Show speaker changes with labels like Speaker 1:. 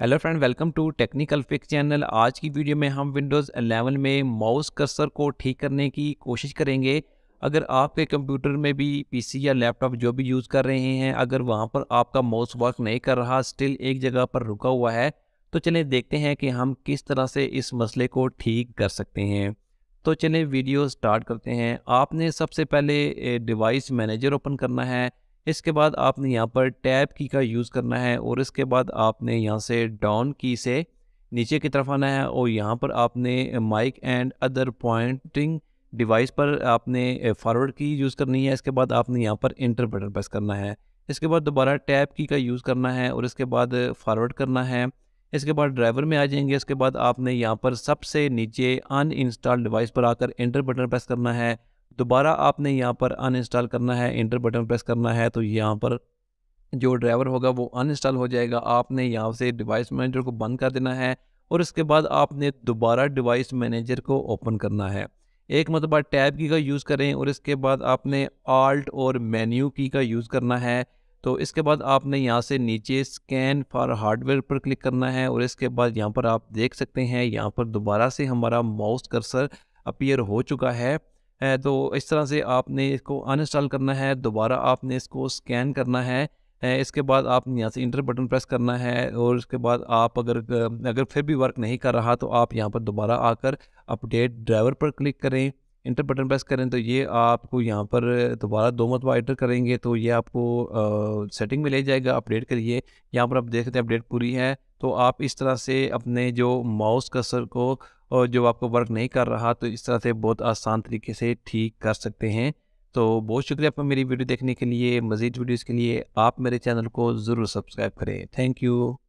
Speaker 1: hello friend welcome to technical fix channel आज की video में हम विंडोज़ 11 में माउस कर्सर को ठीक करने की कोशिश करेंगे अगर आपके कंप्यूटर में भी पीसी या लैपटॉप जो भी यूज़ कर रहे हैं अगर वहां पर आपका माउस वर्क नहीं कर रहा स्टिल एक जगह पर रुका हुआ है तो चलिए देखते हैं कि हम किस तरह से इस मसले को ठीक कर सकते हैं तो चलें वीडियो स्टार्ट करते हैं आपने सबसे पहले डिवाइस मैनेजर ओपन करना है इसके बाद आपने यहाँ पर टैब की का यूज़ करना है और इसके बाद आपने यहाँ से डाउन की से नीचे की तरफ आना है और यहाँ पर आपने mic and other pointing device पर आपने फॉरवर्ड की यूज़ करनी है इसके बाद आपने यहाँ पर इंटर बटन प्रेस करना है इसके बाद दोबारा टैब की का यूज़ करना है और इसके बाद फॉरवर्ड करना है इसके बाद ड्राइवर में आ जाएंगे इसके बाद आपने यहाँ पर सबसे नीचे अन डिवाइस पर आकर इंटर बटन प्रेस करना है दोबारा आपने यहाँ पर अनइंस्टॉल करना है इंटर बटन प्रेस करना है तो यहाँ पर जो ड्राइवर होगा वो अनइंस्टॉल हो जाएगा आपने यहाँ से डिवाइस मैनेजर को बंद कर देना है और इसके बाद आपने दोबारा डिवाइस मैनेजर को ओपन करना है एक मतलब टैब की का यूज़ करें और इसके बाद आपने आल्ट और मेन्यू की का यूज़ करना है तो इसके बाद आपने यहाँ से नीचे स्कैन फॉर हार्डवेयर पर क्लिक करना है और इसके बाद यहाँ पर आप देख सकते हैं यहाँ पर दोबारा से हमारा माउस कर्सर अपीयर हो चुका है है तो इस तरह से आपने इसको अनइंस्टॉल करना है दोबारा आपने इसको स्कैन करना है इसके बाद आप यहाँ से इंटर बटन प्रेस करना है और उसके बाद आप अगर अगर फिर भी वर्क नहीं कर रहा तो आप यहाँ पर दोबारा आकर अपडेट ड्राइवर पर क्लिक करें इंटर बटन प्रेस करें तो ये आपको यहाँ पर दोबारा दो मतबा एंटर करेंगे तो ये आपको आ, सेटिंग में ले जाएगा अपडेट करिए यहाँ पर आप देख सकते हैं अपडेट पूरी है तो आप इस तरह से अपने जो माउस कसर को और जो आपको वर्क नहीं कर रहा तो इस तरह से बहुत आसान तरीके से ठीक कर सकते हैं तो बहुत शुक्रिया आपका मेरी वीडियो देखने के लिए मज़ीद वीडियोज़ के लिए आप मेरे चैनल को ज़रूर सब्सक्राइब करें थैंक यू